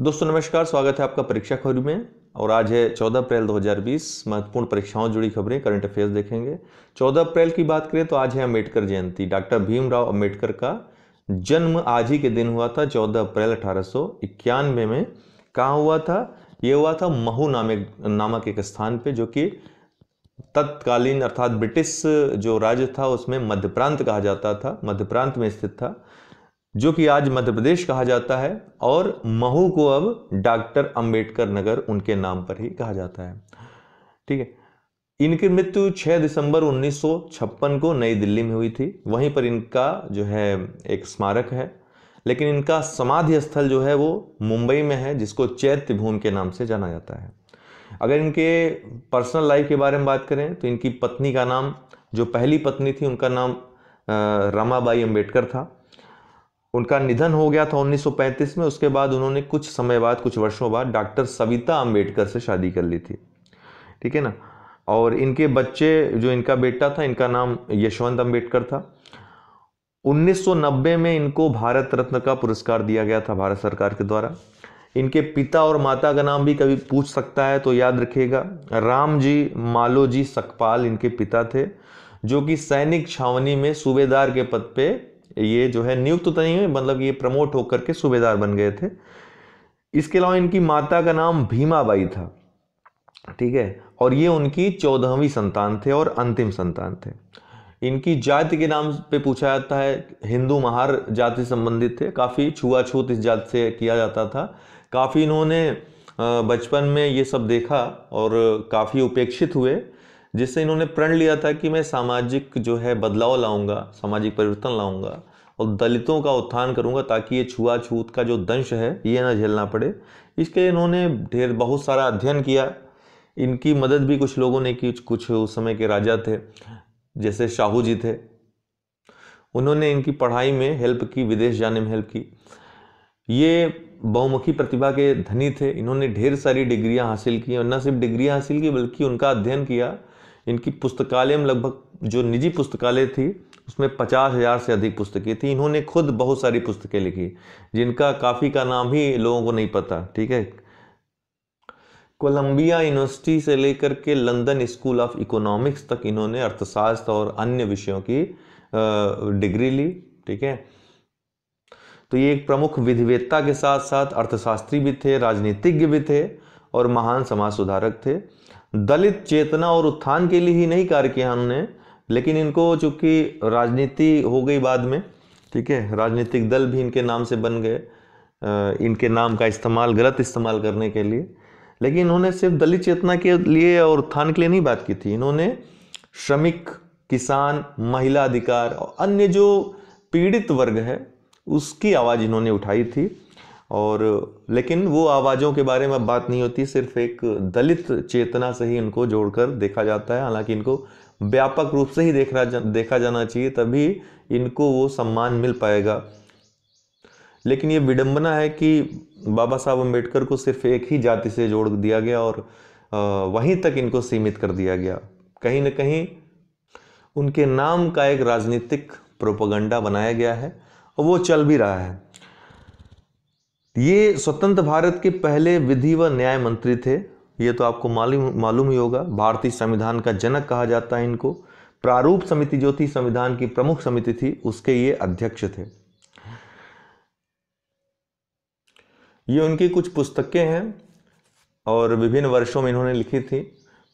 दोस्तों नमस्कार स्वागत है आपका परीक्षा खबर में और आज है 14 अप्रैल 2020 महत्वपूर्ण परीक्षाओं जुड़ी खबरें करंट अफेयर्स देखेंगे 14 अप्रैल की बात करें तो आज है अम्बेडकर जयंती डॉक्टर भीमराव अम्बेडकर का जन्म आज ही के दिन हुआ था 14 अप्रैल अठारह में कहाँ हुआ था ये हुआ था महू नाम नामक एक स्थान पर जो कि तत्कालीन अर्थात ब्रिटिश जो राज्य था उसमें मध्य प्रांत कहा जाता था मध्य प्रांत में स्थित था जो कि आज मध्य प्रदेश कहा जाता है और महू को अब डॉक्टर अंबेडकर नगर उनके नाम पर ही कहा जाता है ठीक है इनकी मृत्यु 6 दिसंबर 1956 को नई दिल्ली में हुई थी वहीं पर इनका जो है एक स्मारक है लेकिन इनका समाधि स्थल जो है वो मुंबई में है जिसको चैत्य भूमि के नाम से जाना जाता है अगर इनके पर्सनल लाइफ के बारे में बात करें तो इनकी पत्नी का नाम जो पहली पत्नी थी उनका नाम रमाबाई अंबेडकर था उनका निधन हो गया था 1935 में उसके बाद उन्होंने कुछ समय बाद कुछ वर्षों बाद डॉक्टर सविता अम्बेडकर से शादी कर ली थी ठीक है ना और इनके बच्चे जो इनका बेटा था इनका नाम यशवंत अम्बेडकर था 1990 में इनको भारत रत्न का पुरस्कार दिया गया था भारत सरकार के द्वारा इनके पिता और माता का नाम भी कभी पूछ सकता है तो याद रखिएगा राम जी मालो जी सकपाल इनके पिता थे जो कि सैनिक छावनी में सूबेदार के पद पे ये जो है नियुक्त तो नहीं हुए मतलब ये प्रमोट होकर के सूबेदार बन गए थे इसके अलावा इनकी माता का नाम भीमाबाई था ठीक है और ये उनकी चौदहवीं संतान थे और अंतिम संतान थे इनकी जाति के नाम पे पूछा जाता है हिंदू महार जाति संबंधित थे काफ़ी छुआछूत इस जाति से किया जाता था काफ़ी इन्होंने बचपन में ये सब देखा और काफ़ी उपेक्षित हुए जिससे इन्होंने प्रण लिया था कि मैं सामाजिक जो है बदलाव लाऊंगा सामाजिक परिवर्तन लाऊंगा और दलितों का उत्थान करूंगा ताकि ये छुआछूत का जो दंश है ये ना झेलना पड़े इसके इन्होंने ढेर बहुत सारा अध्ययन किया इनकी मदद भी कुछ लोगों ने की कुछ उस समय के राजा थे जैसे शाहू जी थे उन्होंने इनकी पढ़ाई में हेल्प की विदेश जाने में हेल्प की ये बहुमुखी प्रतिभा के धनी थे इन्होंने ढेर सारी डिग्रियां हासिल की और न सिर्फ डिग्रियां हासिल की बल्कि उनका अध्ययन किया इनकी पुस्तकालय में लगभग जो निजी पुस्तकालय थी उसमें पचास हज़ार से अधिक पुस्तकें थी इन्होंने खुद बहुत सारी पुस्तकें लिखी जिनका काफ़ी का नाम ही लोगों को नहीं पता ठीक है कोलंबिया यूनिवर्सिटी से लेकर के लंदन स्कूल ऑफ इकोनॉमिक्स तक इन्होंने अर्थशास्त्र और अन्य विषयों की डिग्री ली ठीक है तो ये एक प्रमुख विधिवेत्ता के साथ साथ अर्थशास्त्री भी थे राजनीतिज्ञ भी थे और महान समाज सुधारक थे दलित चेतना और उत्थान के लिए ही नहीं कार्य किया उन्होंने लेकिन इनको चूंकि राजनीति हो गई बाद में ठीक है राजनीतिक दल भी इनके नाम से बन गए इनके नाम का इस्तेमाल गलत इस्तेमाल करने के लिए लेकिन इन्होंने सिर्फ दलित चेतना के लिए और उत्थान के लिए नहीं बात की थी इन्होंने श्रमिक किसान महिला अधिकार और अन्य जो पीड़ित वर्ग है उसकी आवाज़ इन्होंने उठाई थी और लेकिन वो आवाज़ों के बारे में बात नहीं होती सिर्फ एक दलित चेतना से ही इनको जोड़कर देखा जाता है हालांकि इनको व्यापक रूप से ही देखना देखा जाना चाहिए तभी इनको वो सम्मान मिल पाएगा लेकिन ये विडंबना है कि बाबा साहब अम्बेडकर को सिर्फ एक ही जाति से जोड़ दिया गया और वहीं तक इनको सीमित कर दिया गया कहीं ना कहीं उनके नाम का एक राजनीतिक प्रोपोगंडा बनाया गया है और वो चल भी रहा है ये स्वतंत्र भारत के पहले विधि व न्याय मंत्री थे ये तो आपको मालूम मालूम ही होगा भारतीय संविधान का जनक कहा जाता है इनको प्रारूप समिति जो थी संविधान की प्रमुख समिति थी उसके ये अध्यक्ष थे ये उनकी कुछ पुस्तकें हैं और विभिन्न वर्षों में इन्होंने लिखी थी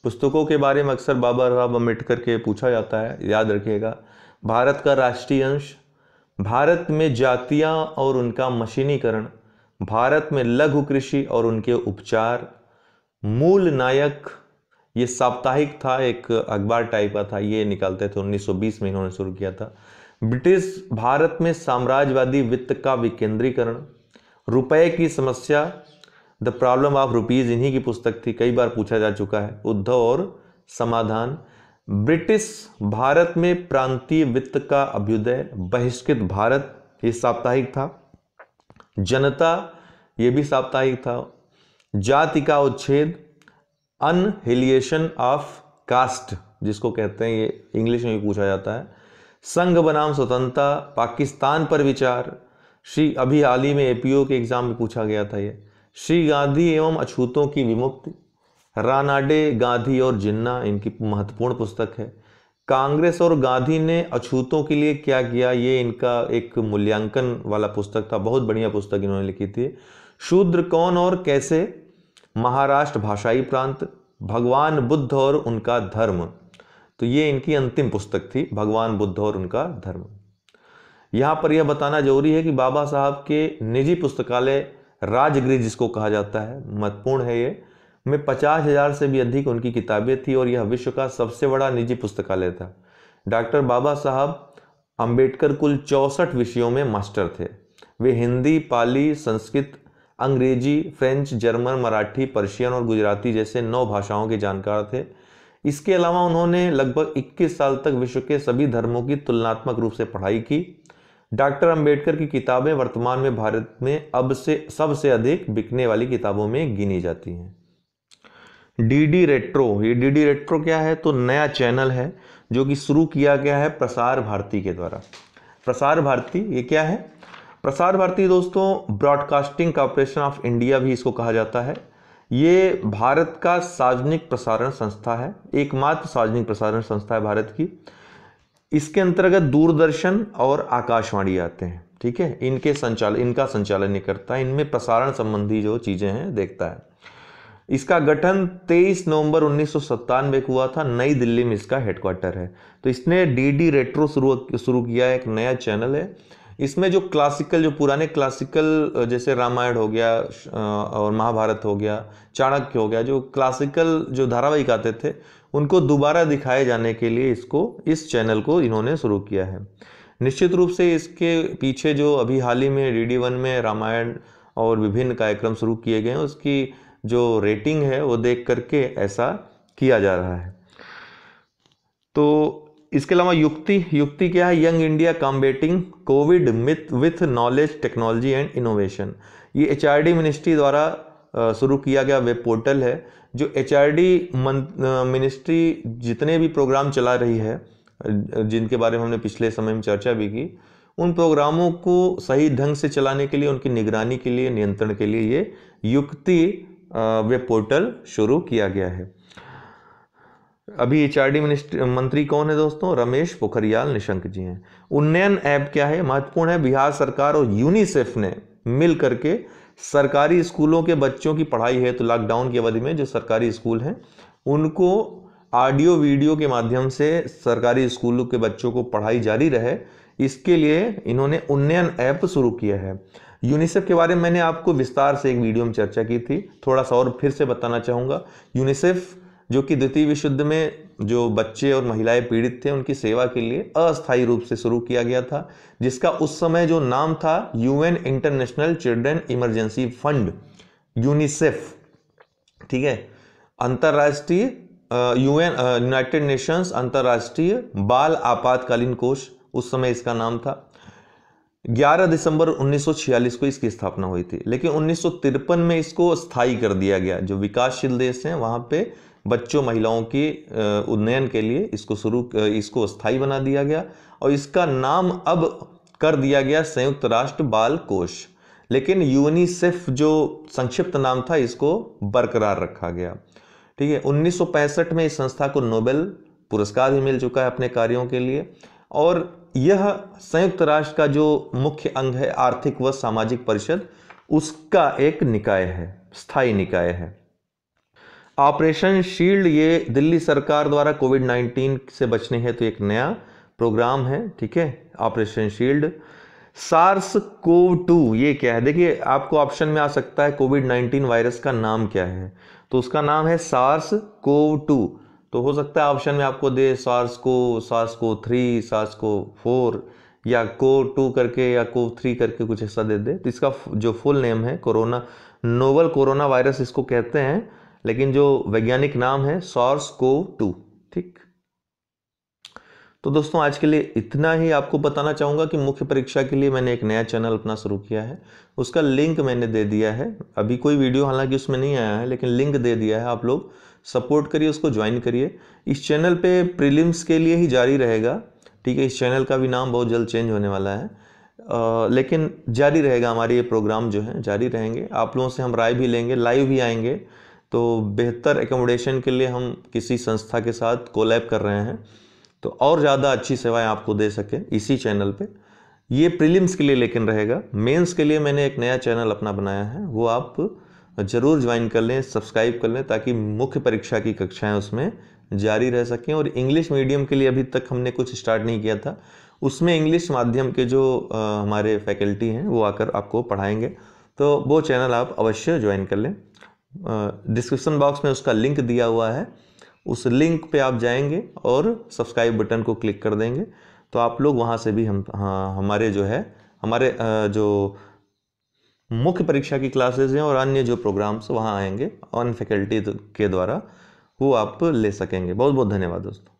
पुस्तकों के बारे में अक्सर बाबा साहब अम्बेडकर के पूछा जाता है याद रखिएगा भारत का राष्ट्रीय अंश भारत में जातियां और उनका मशीनीकरण भारत में लघु कृषि और उनके उपचार मूल नायक ये साप्ताहिक था एक अखबार टाइप का था ये निकालते थे 1920 में इन्होंने शुरू किया था ब्रिटिश भारत में साम्राज्यवादी वित्त का विकेंद्रीकरण रुपए की समस्या द प्रॉब्लम ऑफ रुपीज इन्हीं की पुस्तक थी कई बार पूछा जा चुका है उद्धव और समाधान ब्रिटिश भारत में प्रांतीय वित्त का अभ्युदय बहिष्कृत भारत ये साप्ताहिक था जनता ये भी साप्ताहिक था जाति का उच्छेद अनहिलिएशन ऑफ कास्ट जिसको कहते हैं ये इंग्लिश में भी पूछा जाता है संघ बनाम स्वतंत्रता पाकिस्तान पर विचार श्री अभी हाल ही में एपीओ के एग्जाम में पूछा गया था ये श्री गांधी एवं अछूतों की विमुक्ति रानाडे गांधी और जिन्ना इनकी महत्वपूर्ण पुस्तक है कांग्रेस और गांधी ने अछूतों के लिए क्या किया ये इनका एक मूल्यांकन वाला पुस्तक था बहुत बढ़िया पुस्तक इन्होंने लिखी थी शूद्र कौन और कैसे महाराष्ट्र भाषाई प्रांत भगवान बुद्ध और उनका धर्म तो ये इनकी अंतिम पुस्तक थी भगवान बुद्ध और उनका धर्म यहाँ पर यह बताना जरूरी है कि बाबा साहब के निजी पुस्तकालय राजगृह जिसको कहा जाता है महत्वपूर्ण है ये में पचास हजार से भी अधिक उनकी किताबें थी और यह विश्व का सबसे बड़ा निजी पुस्तकालय था डॉक्टर बाबा साहब अंबेडकर कुल चौंसठ विषयों में मास्टर थे वे हिंदी पाली संस्कृत अंग्रेजी फ्रेंच जर्मन मराठी पर्शियन और गुजराती जैसे नौ भाषाओं के जानकार थे इसके अलावा उन्होंने लगभग 21 साल तक विश्व के सभी धर्मों की तुलनात्मक रूप से पढ़ाई की डॉक्टर अंबेडकर की किताबें वर्तमान में भारत में अब से सबसे अधिक बिकने वाली किताबों में गिनी जाती हैं डी डी रेट्रो ये डी डी रेट्रो क्या है तो नया चैनल है जो कि शुरू किया गया है प्रसार भारती के द्वारा प्रसार भारती ये क्या है प्रसार भारती दोस्तों ब्रॉडकास्टिंग कॉरपोरेशन ऑफ इंडिया भी इसको कहा जाता है ये भारत का सार्वजनिक प्रसारण संस्था है एकमात्र सार्वजनिक प्रसारण संस्था है भारत की इसके अंतर्गत दूरदर्शन और आकाशवाणी आते हैं ठीक है इनके संचालन इनका संचालन ये करता है इनमें प्रसारण संबंधी जो चीज़ें हैं देखता है इसका गठन 23 नवंबर उन्नीस को हुआ था नई दिल्ली में इसका हेडक्वार्टर है तो इसने डी डी रेट्रो शुरू शुरू किया एक नया चैनल है इसमें जो क्लासिकल जो पुराने क्लासिकल जैसे रामायण हो गया और महाभारत हो गया चाणक्य हो गया जो क्लासिकल जो धारावाहिक आते थे उनको दोबारा दिखाए जाने के लिए इसको इस चैनल को इन्होंने शुरू किया है निश्चित रूप से इसके पीछे जो अभी हाल ही में डी डी वन में रामायण और विभिन्न कार्यक्रम शुरू किए गए हैं उसकी जो रेटिंग है वो देख करके ऐसा किया जा रहा है तो इसके अलावा युक्ति युक्ति क्या है young India combating COVID myth with knowledge technology and innovation ये एच मिनिस्ट्री द्वारा शुरू किया गया वेब पोर्टल है जो एच मिनिस्ट्री जितने भी प्रोग्राम चला रही है जिनके बारे में हमने पिछले समय में चर्चा भी की उन प्रोग्रामों को सही ढंग से चलाने के लिए उनकी निगरानी के लिए नियंत्रण के लिए ये युक्ति वेब पोर्टल शुरू किया गया है अभी एच आर मंत्री कौन है दोस्तों रमेश पोखरियाल निशंक जी हैं उन्नयन ऐप क्या है महत्वपूर्ण है बिहार सरकार और यूनिसेफ ने मिल करके सरकारी स्कूलों के बच्चों की पढ़ाई है तो लॉकडाउन की अवधि में जो सरकारी स्कूल हैं उनको ऑडियो वीडियो के माध्यम से सरकारी स्कूलों के बच्चों को पढ़ाई जारी रहे इसके लिए इन्होंने उन्नयन ऐप शुरू किया है यूनिसेफ के बारे में मैंने आपको विस्तार से एक वीडियो में चर्चा की थी थोड़ा सा और फिर से बताना चाहूँगा यूनिसेफ जो कि द्वितीय विश्व युद्ध में जो बच्चे और महिलाएं पीड़ित थे उनकी सेवा के लिए अस्थायी रूप से शुरू किया गया था जिसका उस समय जो नाम था UN international children emergency fund UNICEF ठीक है अंतर्राष्ट्रीय यूएन यूनाइटेड नेशंस अंतर्राष्ट्रीय बाल आपातकालीन कोष उस समय इसका नाम था 11 दिसंबर 1946 को इसकी स्थापना हुई थी लेकिन उन्नीस में इसको स्थायी कर दिया गया जो विकासशील देश हैं वहाँ पे बच्चों महिलाओं के उन्नयन के लिए इसको शुरू इसको स्थायी बना दिया गया और इसका नाम अब कर दिया गया संयुक्त राष्ट्र बाल कोष लेकिन यूनिसेफ जो संक्षिप्त नाम था इसको बरकरार रखा गया ठीक है उन्नीस में इस संस्था को नोबेल पुरस्कार भी मिल चुका है अपने कार्यों के लिए और यह संयुक्त राष्ट्र का जो मुख्य अंग है आर्थिक व सामाजिक परिषद उसका एक निकाय है स्थायी निकाय है ऑपरेशन शील्ड ये दिल्ली सरकार द्वारा कोविड 19 से बचने हैं तो एक नया प्रोग्राम है ठीक है operation shield SARS CoV two ये क्या है देखिए आपको ऑप्शन में आ सकता है कोविड 19 वायरस का नाम क्या है तो उसका नाम है सार्स कोव टू तो हो सकता है ऑप्शन में आपको दे SARS CoV SARS CoV three SARS CoV four या को टू करके या को थ्री करके कुछ ऐसा दे दे तो इसका जो फुल नेम है कोरोना नोवल कोरोना वायरस इसको कहते हैं लेकिन जो वैज्ञानिक नाम है सॉर्स को टू ठीक तो दोस्तों आज के लिए इतना ही आपको बताना चाहूँगा कि मुख्य परीक्षा के लिए मैंने एक नया चैनल अपना शुरू किया है उसका लिंक मैंने दे दिया है अभी कोई वीडियो हालांकि उसमें नहीं आया है लेकिन लिंक दे दिया है आप लोग सपोर्ट करिए उसको ज्वाइन करिए इस चैनल पे प्रीलिम्स के लिए ही जारी रहेगा ठीक है इस चैनल का भी नाम बहुत जल्द चेंज होने वाला है आ, लेकिन जारी रहेगा हमारे ये प्रोग्राम जो है जारी रहेंगे आप लोगों से हम राय भी लेंगे लाइव भी आएंगे तो बेहतर एकोमोडेशन के लिए हम किसी संस्था के साथ कोलैब कर रहे हैं तो और ज़्यादा अच्छी सेवाएँ आपको दे सकें इसी चैनल पर ये प्रीलिम्स के लिए लेकिन रहेगा मेंस के लिए मैंने एक नया चैनल अपना बनाया है वो आप ज़रूर ज्वाइन कर लें सब्सक्राइब कर लें ताकि मुख्य परीक्षा की कक्षाएं उसमें जारी रह सकें और इंग्लिश मीडियम के लिए अभी तक हमने कुछ स्टार्ट नहीं किया था उसमें इंग्लिश माध्यम के जो आ, हमारे फैकल्टी हैं वो आकर आपको पढ़ाएंगे तो वो चैनल आप अवश्य ज्वाइन कर लें डिस्क्रिप्सन बॉक्स में उसका लिंक दिया हुआ है उस लिंक पर आप जाएंगे और सब्सक्राइब बटन को क्लिक कर देंगे तो आप लोग वहाँ से भी हम हाँ हमारे जो है हमारे जो मुख्य परीक्षा की क्लासेस हैं और अन्य जो प्रोग्राम्स वहाँ आएंगे ऑन फैकल्टी के द्वारा वो आप ले सकेंगे बहुत बहुत धन्यवाद दोस्तों